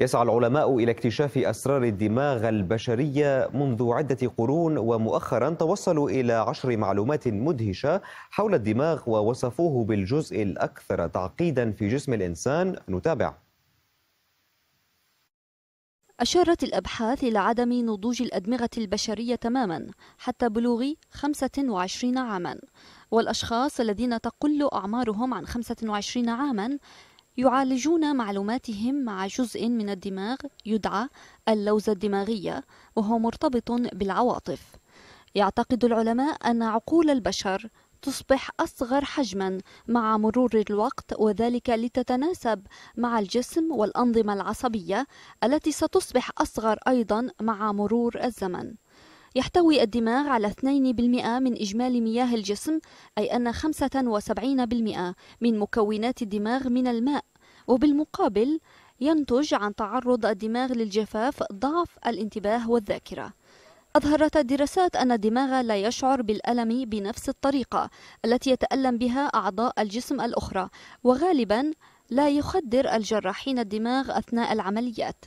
يسعى العلماء إلى اكتشاف أسرار الدماغ البشرية منذ عدة قرون ومؤخرا توصلوا إلى عشر معلومات مدهشة حول الدماغ ووصفوه بالجزء الأكثر تعقيدا في جسم الإنسان نتابع أشارت الأبحاث إلى عدم نضوج الأدمغة البشرية تماما حتى بلوغ 25 عاما والأشخاص الذين تقل أعمارهم عن 25 عاما يعالجون معلوماتهم مع جزء من الدماغ يدعى اللوزة الدماغية وهو مرتبط بالعواطف يعتقد العلماء أن عقول البشر تصبح أصغر حجما مع مرور الوقت وذلك لتتناسب مع الجسم والأنظمة العصبية التي ستصبح أصغر أيضا مع مرور الزمن يحتوي الدماغ على 2% من إجمالي مياه الجسم أي أن 75% من مكونات الدماغ من الماء وبالمقابل ينتج عن تعرض الدماغ للجفاف ضعف الانتباه والذاكرة أظهرت الدراسات أن الدماغ لا يشعر بالألم بنفس الطريقة التي يتألم بها أعضاء الجسم الأخرى وغالبا لا يخدر الجراحين الدماغ أثناء العمليات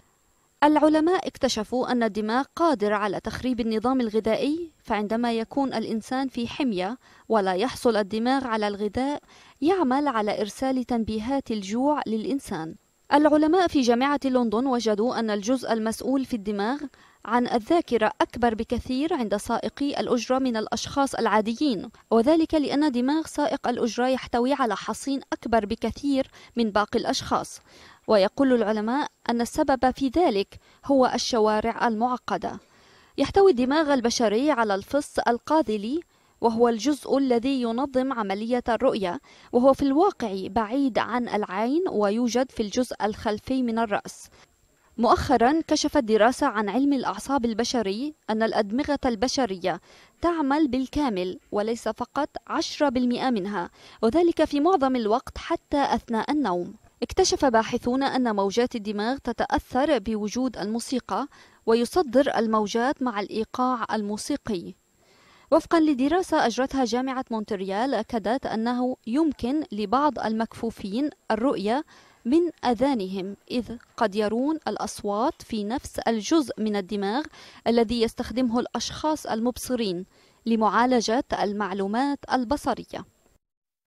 العلماء اكتشفوا أن الدماغ قادر على تخريب النظام الغذائي فعندما يكون الإنسان في حمية ولا يحصل الدماغ على الغذاء يعمل على إرسال تنبيهات الجوع للإنسان العلماء في جامعة لندن وجدوا أن الجزء المسؤول في الدماغ عن الذاكرة أكبر بكثير عند سائقي الأجرة من الأشخاص العاديين وذلك لأن دماغ سائق الأجرة يحتوي على حصين أكبر بكثير من باقي الأشخاص ويقول العلماء أن السبب في ذلك هو الشوارع المعقدة يحتوي الدماغ البشري على الفص القاذلي وهو الجزء الذي ينظم عملية الرؤية وهو في الواقع بعيد عن العين ويوجد في الجزء الخلفي من الرأس مؤخرا كشفت دراسة عن علم الأعصاب البشري أن الأدمغة البشرية تعمل بالكامل وليس فقط 10% منها وذلك في معظم الوقت حتى أثناء النوم اكتشف باحثون أن موجات الدماغ تتأثر بوجود الموسيقى ويصدر الموجات مع الإيقاع الموسيقي وفقا لدراسة أجرتها جامعة مونتريال أكدت أنه يمكن لبعض المكفوفين الرؤية من أذانهم إذ قد يرون الأصوات في نفس الجزء من الدماغ الذي يستخدمه الأشخاص المبصرين لمعالجة المعلومات البصرية